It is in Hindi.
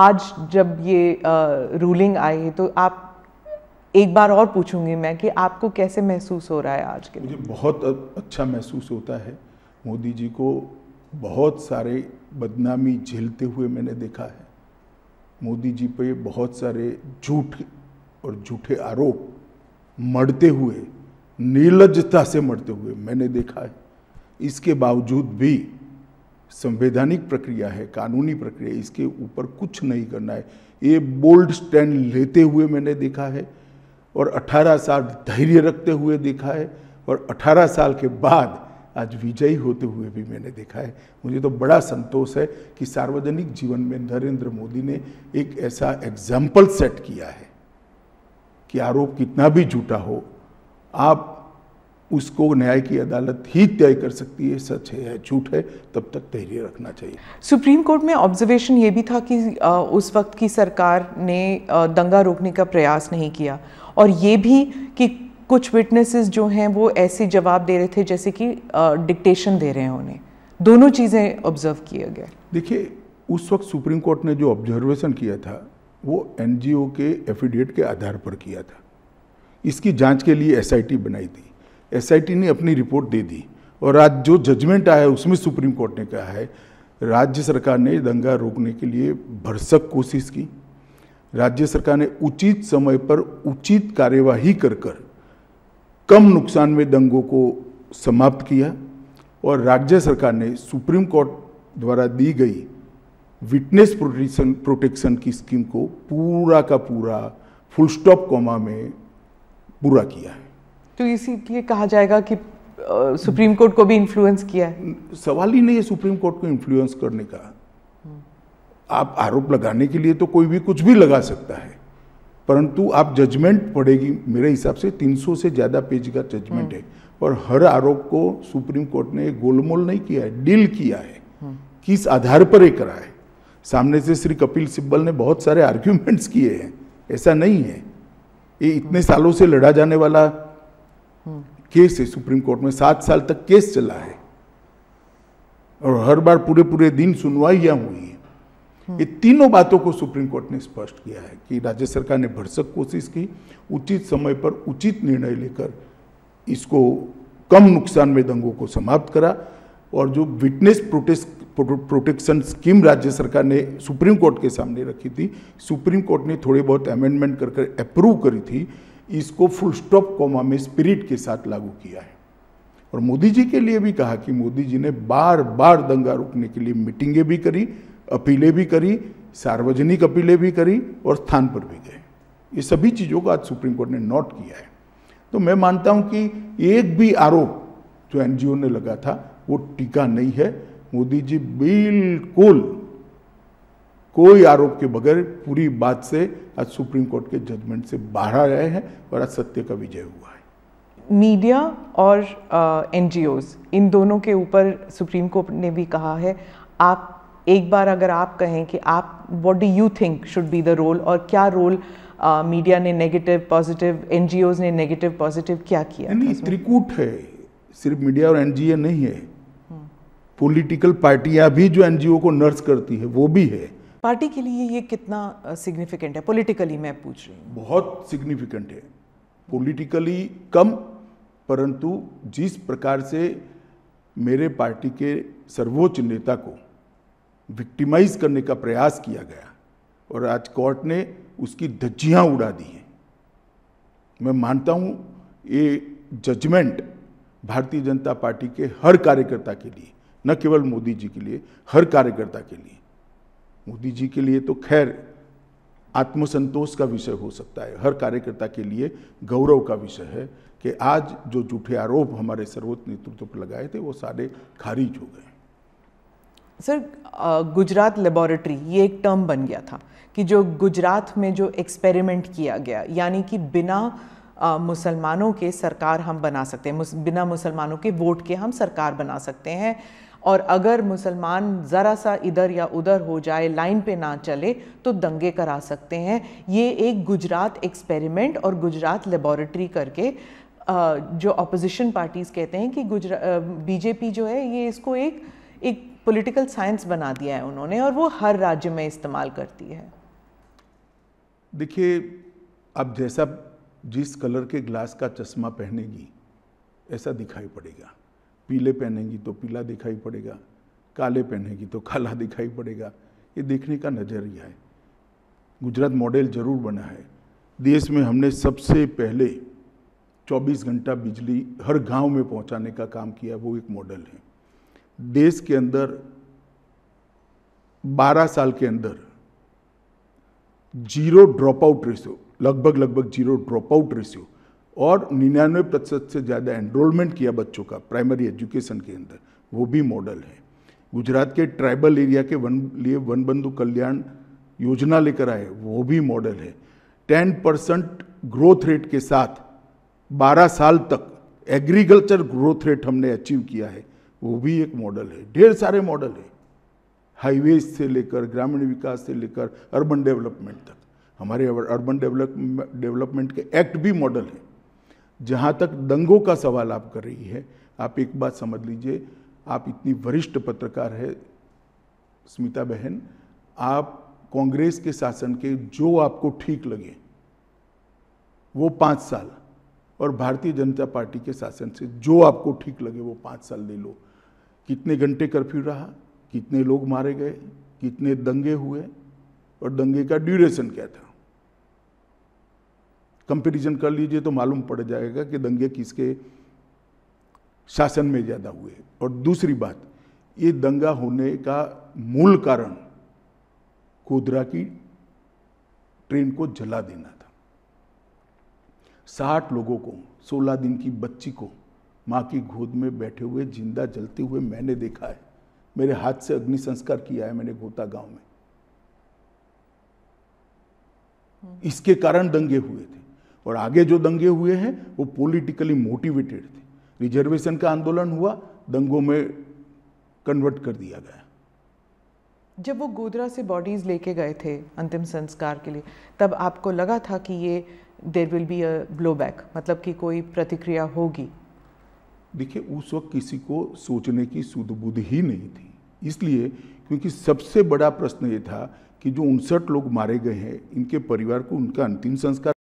आज जब ये रूलिंग आई तो आप एक बार और पूछूंगी मैं कि आपको कैसे महसूस हो रहा है आज के मुझे बहुत अच्छा महसूस होता है मोदी जी को बहुत सारे बदनामी झेलते हुए मैंने देखा है मोदी जी पे बहुत सारे झूठ और झूठे आरोप मरते हुए नीलजता से मरते हुए मैंने देखा है इसके बावजूद भी संवैधानिक प्रक्रिया है कानूनी प्रक्रिया इसके ऊपर कुछ नहीं करना है ये बोल्ड स्टैंड लेते हुए मैंने देखा है और 18 साल धैर्य रखते हुए देखा है और 18 साल के बाद आज विजयी होते हुए भी मैंने देखा है मुझे तो बड़ा संतोष है कि सार्वजनिक जीवन में नरेंद्र मोदी ने एक ऐसा एग्जाम्पल सेट किया है कि आरोप कितना भी झूठा हो आप उसको न्याय की अदालत ही तय कर सकती है सच है या झूठ है तब तक धैर्य रखना चाहिए सुप्रीम कोर्ट में ऑब्जर्वेशन ये भी था कि उस वक्त की सरकार ने दंगा रोकने का प्रयास नहीं किया और ये भी कि कुछ विटनेसेस जो हैं वो ऐसे जवाब दे रहे थे जैसे कि डिक्टेशन दे रहे हैं उन्हें दोनों चीज़ें ऑब्जर्व किया गया देखिए उस वक्त सुप्रीम कोर्ट ने जो ऑब्जर्वेशन किया था वो एनजीओ के एफिडेट के आधार पर किया था इसकी जांच के लिए एसआईटी बनाई थी एसआईटी ने अपनी रिपोर्ट दे दी और आज जो जजमेंट आया है उसमें सुप्रीम कोर्ट ने कहा है राज्य सरकार ने दंगा रोकने के लिए भरसक कोशिश की राज्य सरकार ने उचित समय पर उचित कार्यवाही कर कर कम नुकसान में दंगों को समाप्त किया और राज्य सरकार ने सुप्रीम कोर्ट द्वारा दी गई विटनेस प्रोटेक्शन प्रोटेक्शन की स्कीम को पूरा का पूरा फुल स्टॉप कोमा में पूरा किया है तो इसीलिए कहा जाएगा कि सुप्रीम कोर्ट को भी इन्फ्लुएंस किया है सवाल ही नहीं है सुप्रीम कोर्ट को इन्फ्लुएंस करने का आप आरोप लगाने के लिए तो कोई भी कुछ भी लगा सकता है परंतु आप जजमेंट पड़ेगी मेरे हिसाब से 300 से ज़्यादा पेज का जजमेंट हम्म। है और हर आरोप को सुप्रीम कोर्ट ने गोलमोल नहीं किया है डील किया है हम्म। किस आधार पर एक करा है सामने से श्री कपिल सिब्बल ने बहुत सारे आर्ग्यूमेंट्स किए हैं ऐसा नहीं है ये इतने सालों से लड़ा जाने वाला केस है सुप्रीम कोर्ट में सात साल तक केस चला है और हर बार पूरे पूरे दिन सुनवाइयाँ हुई हैं ये तीनों बातों को सुप्रीम कोर्ट ने स्पष्ट किया है कि राज्य सरकार ने भरसक कोशिश की उचित समय पर उचित निर्णय लेकर इसको कम नुकसान में दंगों को समाप्त करा और जो विटनेस प्रोटेक्शन स्कीम राज्य सरकार ने सुप्रीम कोर्ट के सामने रखी थी सुप्रीम कोर्ट ने थोड़े बहुत अमेंडमेंट कर अप्रूव करी थी इसको फुल स्टॉप कोमा में स्पिरिट के साथ लागू किया है और मोदी जी के लिए भी कहा कि मोदी जी ने बार बार दंगा रोकने के लिए मीटिंगें भी करी अपीलें भी करी सार्वजनिक अपीलें भी करी और स्थान पर भी गए ये सभी चीज़ों को आज सुप्रीम कोर्ट ने नोट किया है तो मैं मानता हूँ कि एक भी आरोप जो एनजीओ ने लगा था वो टीका नहीं है मोदी जी बिल्कुल कोई आरोप के बगैर पूरी बात से आज सुप्रीम कोर्ट के जजमेंट से बाहर आ रहे हैं और आज सत्य का विजय हुआ है मीडिया और एन इन दोनों के ऊपर सुप्रीम कोर्ट ने भी कहा है आप एक बार अगर आप कहें कि आप what do you think should be the role और क्या रोल मीडिया ने नेगेटिव पॉजिटिव एन ने नेगेटिव पॉजिटिव क्या किया त्रिकूट है सिर्फ मीडिया और एन नहीं है पॉलिटिकल पार्टियां भी जो एनजीओ को नर्स करती है वो भी है पार्टी के लिए ये कितना सिग्निफिकेंट है पॉलिटिकली मैं पूछ रही हूँ बहुत सिग्निफिकेंट है पॉलिटिकली कम परंतु जिस प्रकार से मेरे पार्टी के सर्वोच्च नेता को विक्टिमाइज करने का प्रयास किया गया और आज कोर्ट ने उसकी धज्जियाँ उड़ा दी हैं मैं मानता हूँ ये जजमेंट भारतीय जनता पार्टी के हर कार्यकर्ता के लिए न केवल मोदी जी के लिए हर कार्यकर्ता के लिए मोदी जी के लिए तो खैर आत्मसंतोष का विषय हो सकता है हर कार्यकर्ता के लिए गौरव का विषय है कि आज जो झूठे आरोप हमारे सर्वोच्च नेतृत्व पर लगाए थे वो सारे खारिज हो गए सर गुजरात लेबोरेटरी ये एक टर्म बन गया था कि जो गुजरात में जो एक्सपेरिमेंट किया गया यानी कि बिना मुसलमानों के सरकार हम बना सकते हैं मुस, बिना मुसलमानों के वोट के हम सरकार बना सकते हैं और अगर मुसलमान ज़रा सा इधर या उधर हो जाए लाइन पे ना चले तो दंगे करा सकते हैं ये एक गुजरात एक्सपेरिमेंट और गुजरात लेबॉरेटरी करके जो अपोजिशन पार्टीज़ कहते हैं कि गुजरा बीजेपी जो है ये इसको एक एक पॉलिटिकल साइंस बना दिया है उन्होंने और वो हर राज्य में इस्तेमाल करती है देखिए अब जैसा जिस कलर के ग्लास का चश्मा पहनेगी ऐसा दिखाई पड़ेगा पीले पहनेगी तो पीला दिखाई पड़ेगा काले पहनेगी तो काला दिखाई पड़ेगा ये देखने का नज़रिया है गुजरात मॉडल जरूर बना है देश में हमने सबसे पहले 24 घंटा बिजली हर गांव में पहुंचाने का काम किया वो एक मॉडल है देश के अंदर 12 साल के अंदर जीरो ड्रॉप आउट रेशियो लगभग लगभग जीरो ड्रॉप आउट रेशियो और निन्यानवे प्रतिशत से ज़्यादा एनरोलमेंट किया बच्चों का प्राइमरी एजुकेशन के अंदर वो भी मॉडल है गुजरात के ट्राइबल एरिया के वन लिए वन बंधु कल्याण योजना लेकर आए वो भी मॉडल है टेन परसेंट ग्रोथ रेट के साथ बारह साल तक एग्रीकल्चर ग्रोथ रेट हमने अचीव किया है वो भी एक मॉडल है ढेर सारे मॉडल है हाईवेज से लेकर ग्रामीण विकास से लेकर अर्बन डेवलपमेंट तक हमारे अर्बन डेवलपमेंट डेवलपमेंट के एक्ट भी मॉडल है जहाँ तक दंगों का सवाल आप कर रही है आप एक बात समझ लीजिए आप इतनी वरिष्ठ पत्रकार है स्मिता बहन आप कांग्रेस के शासन के जो आपको ठीक लगे वो पाँच साल और भारतीय जनता पार्टी के शासन से जो आपको ठीक लगे वो पाँच साल ले लो कितने घंटे कर्फ्यू रहा कितने लोग मारे गए कितने दंगे हुए और दंगे का ड्यूरेशन क्या था कंपेरिजन कर लीजिए तो मालूम पड़ जाएगा कि दंगे किसके शासन में ज़्यादा हुए और दूसरी बात ये दंगा होने का मूल कारण कोदरा की ट्रेन को जला देना था साठ लोगों को सोलह दिन की बच्ची को माँ की गोद में बैठे हुए जिंदा जलते हुए मैंने देखा है मेरे हाथ से अग्नि संस्कार किया है मैंने गोता गांव में हम्म। इसके कारण दंगे हुए थे और आगे जो दंगे हुए हैं वो पॉलिटिकली मोटिवेटेड थे रिजर्वेशन का आंदोलन हुआ दंगों में कन्वर्ट कर दिया गया जब वो गोदरा से बॉडीज लेके गए थे अंतिम संस्कार के लिए तब आपको लगा था कि ये there will be a blow back मतलब कि कोई प्रतिक्रिया होगी देखिए उस वक्त किसी को सोचने की सुधबुद ही नहीं थी इसलिए क्योंकि सबसे बड़ा प्रश्न ये था कि जो उनसठ लोग मारे गए हैं इनके परिवार को उनका अंतिम संस्कार